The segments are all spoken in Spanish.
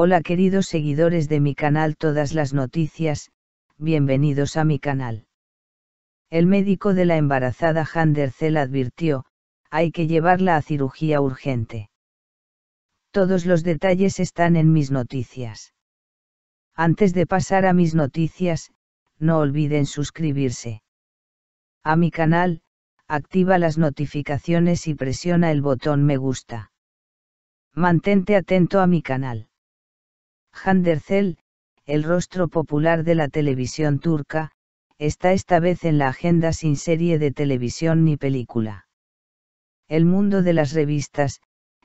Hola queridos seguidores de mi canal Todas las Noticias, bienvenidos a mi canal. El médico de la embarazada Handercel advirtió, hay que llevarla a cirugía urgente. Todos los detalles están en mis noticias. Antes de pasar a mis noticias, no olviden suscribirse a mi canal, activa las notificaciones y presiona el botón me gusta. Mantente atento a mi canal. Handercel, el rostro popular de la televisión turca, está esta vez en la agenda sin serie de televisión ni película. El mundo de las revistas,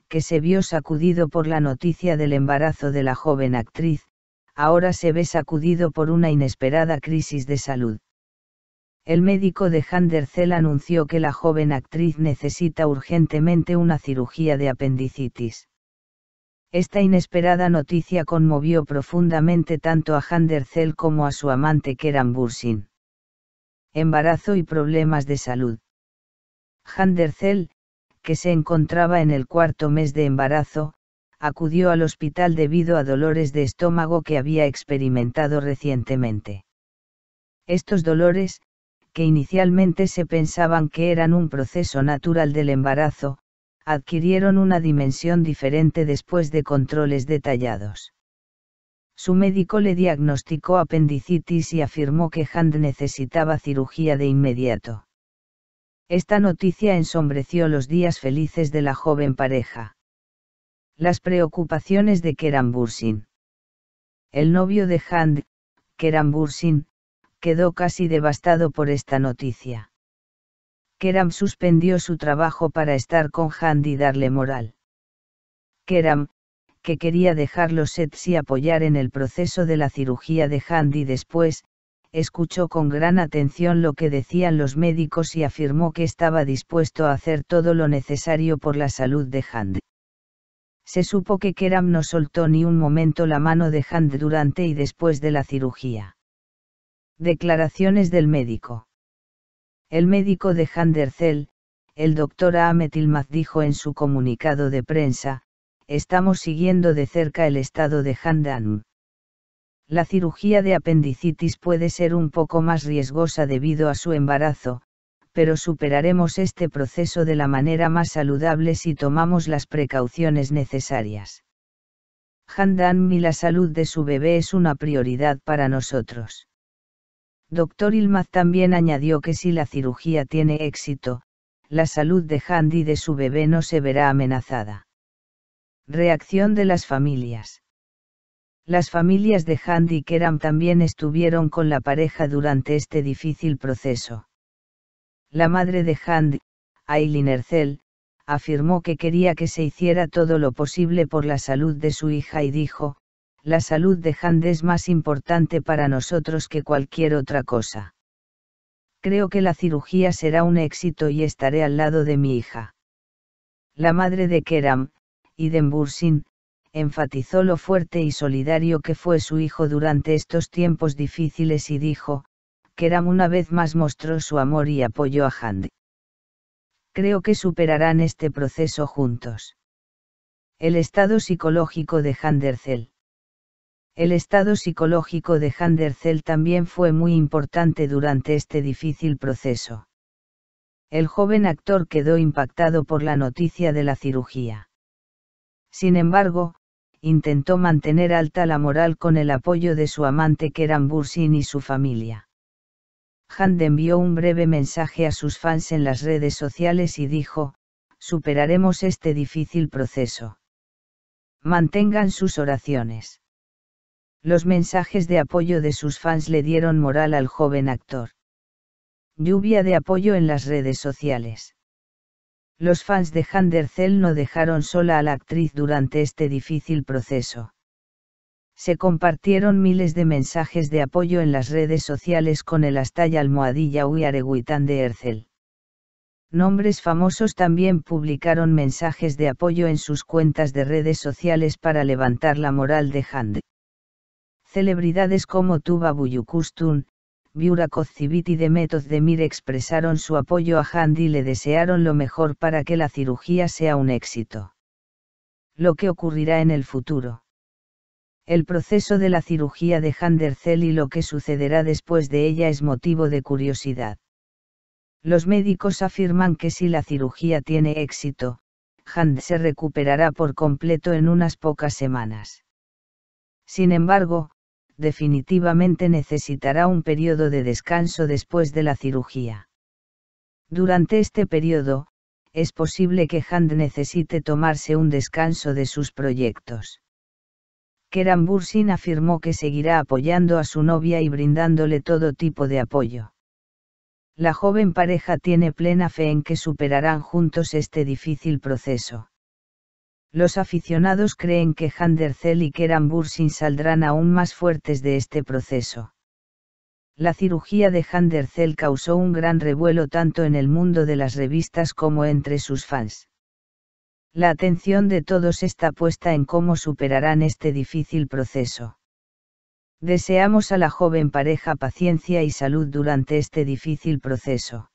que se vio sacudido por la noticia del embarazo de la joven actriz, ahora se ve sacudido por una inesperada crisis de salud. El médico de Handercel anunció que la joven actriz necesita urgentemente una cirugía de apendicitis. Esta inesperada noticia conmovió profundamente tanto a Handercel como a su amante Keran Bursin. Embarazo y problemas de salud. Handercel, que se encontraba en el cuarto mes de embarazo, acudió al hospital debido a dolores de estómago que había experimentado recientemente. Estos dolores, que inicialmente se pensaban que eran un proceso natural del embarazo, adquirieron una dimensión diferente después de controles detallados. Su médico le diagnosticó apendicitis y afirmó que Hand necesitaba cirugía de inmediato. Esta noticia ensombreció los días felices de la joven pareja. Las preocupaciones de Keran Bursin. El novio de Hand, Keran Bursin, quedó casi devastado por esta noticia. Keram suspendió su trabajo para estar con Hand y darle moral. Keram, que quería dejar los sets y apoyar en el proceso de la cirugía de Handy después, escuchó con gran atención lo que decían los médicos y afirmó que estaba dispuesto a hacer todo lo necesario por la salud de Hand. Se supo que Keram no soltó ni un momento la mano de Hand durante y después de la cirugía. Declaraciones del médico. El médico de Handercel, el doctor Ametilmaz, dijo en su comunicado de prensa, estamos siguiendo de cerca el estado de Handan. La cirugía de apendicitis puede ser un poco más riesgosa debido a su embarazo, pero superaremos este proceso de la manera más saludable si tomamos las precauciones necesarias. Handan y la salud de su bebé es una prioridad para nosotros. Doctor Ilmaz también añadió que si la cirugía tiene éxito, la salud de Handy y de su bebé no se verá amenazada. Reacción de las familias. Las familias de Handy y Keram también estuvieron con la pareja durante este difícil proceso. La madre de Handy, Aileen Ercel, afirmó que quería que se hiciera todo lo posible por la salud de su hija y dijo, la salud de Hand es más importante para nosotros que cualquier otra cosa. Creo que la cirugía será un éxito y estaré al lado de mi hija. La madre de Keram, Iden Bursin, enfatizó lo fuerte y solidario que fue su hijo durante estos tiempos difíciles y dijo, Keram una vez más mostró su amor y apoyo a Hand. Creo que superarán este proceso juntos. El estado psicológico de Handercel el estado psicológico de Handerzell también fue muy importante durante este difícil proceso. El joven actor quedó impactado por la noticia de la cirugía. Sin embargo, intentó mantener alta la moral con el apoyo de su amante Keran Bursin y su familia. Hand envió un breve mensaje a sus fans en las redes sociales y dijo, superaremos este difícil proceso. Mantengan sus oraciones. Los mensajes de apoyo de sus fans le dieron moral al joven actor. Lluvia de apoyo en las redes sociales. Los fans de Handercel no dejaron sola a la actriz durante este difícil proceso. Se compartieron miles de mensajes de apoyo en las redes sociales con el Astalla Almohadilla y Areguitán de Ercel. Nombres famosos también publicaron mensajes de apoyo en sus cuentas de redes sociales para levantar la moral de Hand. Celebridades como Tuba Buyukustun, biura Kozcivit y Demet Demir expresaron su apoyo a Handi y le desearon lo mejor para que la cirugía sea un éxito. Lo que ocurrirá en el futuro. El proceso de la cirugía de Handercel y lo que sucederá después de ella es motivo de curiosidad. Los médicos afirman que si la cirugía tiene éxito, Hand se recuperará por completo en unas pocas semanas. Sin embargo, definitivamente necesitará un periodo de descanso después de la cirugía. Durante este periodo, es posible que Hand necesite tomarse un descanso de sus proyectos. Kerambursin Bursin afirmó que seguirá apoyando a su novia y brindándole todo tipo de apoyo. La joven pareja tiene plena fe en que superarán juntos este difícil proceso. Los aficionados creen que Handercel y Keran Bursin saldrán aún más fuertes de este proceso. La cirugía de Handercel causó un gran revuelo tanto en el mundo de las revistas como entre sus fans. La atención de todos está puesta en cómo superarán este difícil proceso. Deseamos a la joven pareja paciencia y salud durante este difícil proceso.